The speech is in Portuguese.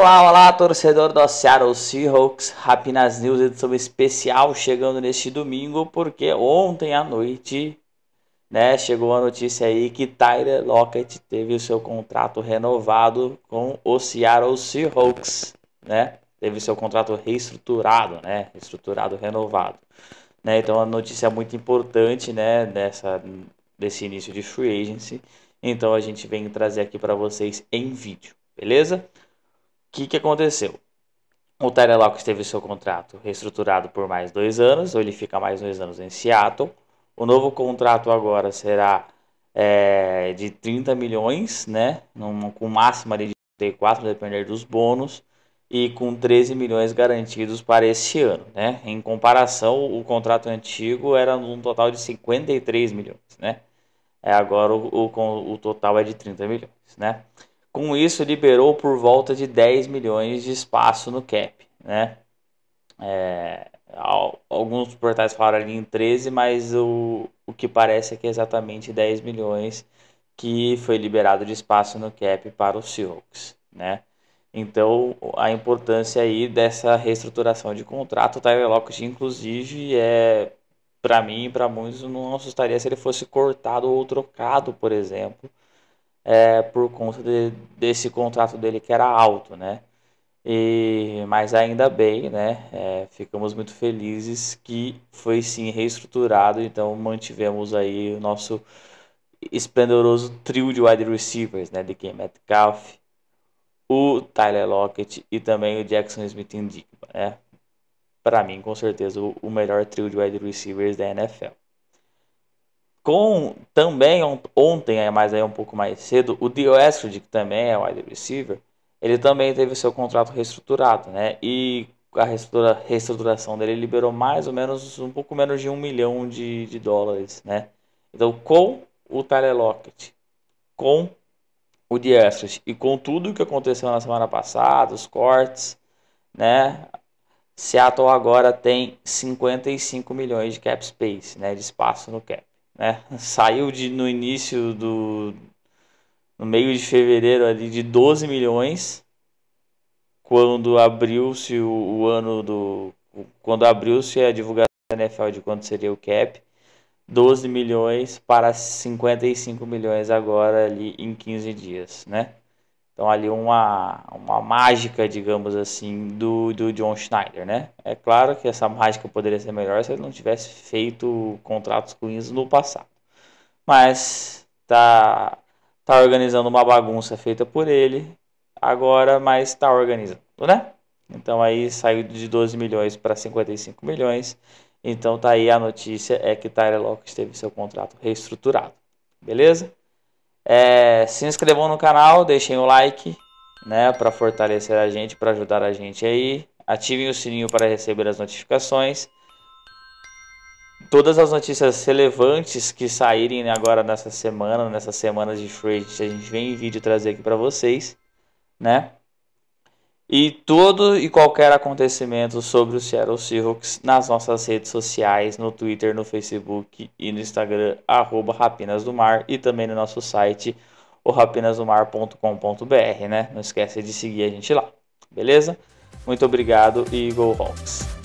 Olá, olá, torcedor do Seattle Seahawks, Rapinas News, edição especial chegando neste domingo, porque ontem à noite, né, chegou a notícia aí que Tyler Lockett teve o seu contrato renovado com o Seattle Seahawks, né, teve seu contrato reestruturado, né, reestruturado, renovado, né, então a notícia muito importante, né, dessa, desse início de free agency, então a gente vem trazer aqui para vocês em vídeo, beleza? que, que aconteceu? O Tyler Lockett teve seu contrato reestruturado por mais dois anos, ou ele fica mais dois anos em Seattle. O novo contrato agora será é, de 30 milhões, né? Num, com máxima de 34, dependendo dos bônus, e com 13 milhões garantidos para esse ano, né? Em comparação, o contrato antigo era um total de 53 milhões, né? É, agora o, o, o total é de 30 milhões, né? Com isso, liberou por volta de 10 milhões de espaço no cap. Né? É, alguns portais falaram ali em 13, mas o, o que parece é que é exatamente 10 milhões que foi liberado de espaço no cap para os Seahawks. Né? Então, a importância aí dessa reestruturação de contrato, o Tyler Lockett, inclusive, é para mim e para muitos, não assustaria se ele fosse cortado ou trocado, por exemplo, é, por conta de, desse contrato dele que era alto, né? E, mas ainda bem, né? É, ficamos muito felizes que foi sim reestruturado, então mantivemos aí o nosso esplendoroso trio de wide receivers, né? De Kim Metcalf, o Tyler Lockett e também o Jackson Smith Indica, né? Para mim, com certeza, o melhor trio de wide receivers da NFL com também ontem, é, mas aí é um pouco mais cedo, o The Westwood, que também é wide receiver, ele também teve seu contrato reestruturado, né? E a reestrutura, reestruturação dele liberou mais ou menos um pouco menos de um milhão de, de dólares, né? Então, com o Tyler Lockett, com o The Astros e com tudo o que aconteceu na semana passada, os cortes, né? Seattle agora tem 55 milhões de cap space, né? De espaço no cap né? Saiu de, no início do no meio de fevereiro ali de 12 milhões quando abriu-se o, o, ano do quando abriu-se a divulgação da NFL de quanto seria o cap, 12 milhões para 55 milhões agora ali em 15 dias, né? Então ali uma, uma mágica, digamos assim, do, do John Schneider, né? É claro que essa mágica poderia ser melhor se ele não tivesse feito contratos ruins no passado. Mas tá, tá organizando uma bagunça feita por ele agora, mas está organizando, né? Então aí saiu de 12 milhões para 55 milhões. Então tá aí a notícia é que Tyler Locks teve seu contrato reestruturado. Beleza? É, se inscrevam no canal, deixem o like, né, para fortalecer a gente, para ajudar a gente aí. Ativem o sininho para receber as notificações. Todas as notícias relevantes que saírem agora nessa semana, nessas semanas de trade, a gente vem em vídeo trazer aqui para vocês, né? e todo e qualquer acontecimento sobre o Seattle Seahawks nas nossas redes sociais, no Twitter, no Facebook e no Instagram, arroba Rapinas do Mar e também no nosso site, o rapinasdomar.com.br, né? Não esquece de seguir a gente lá, beleza? Muito obrigado e Go Hawks!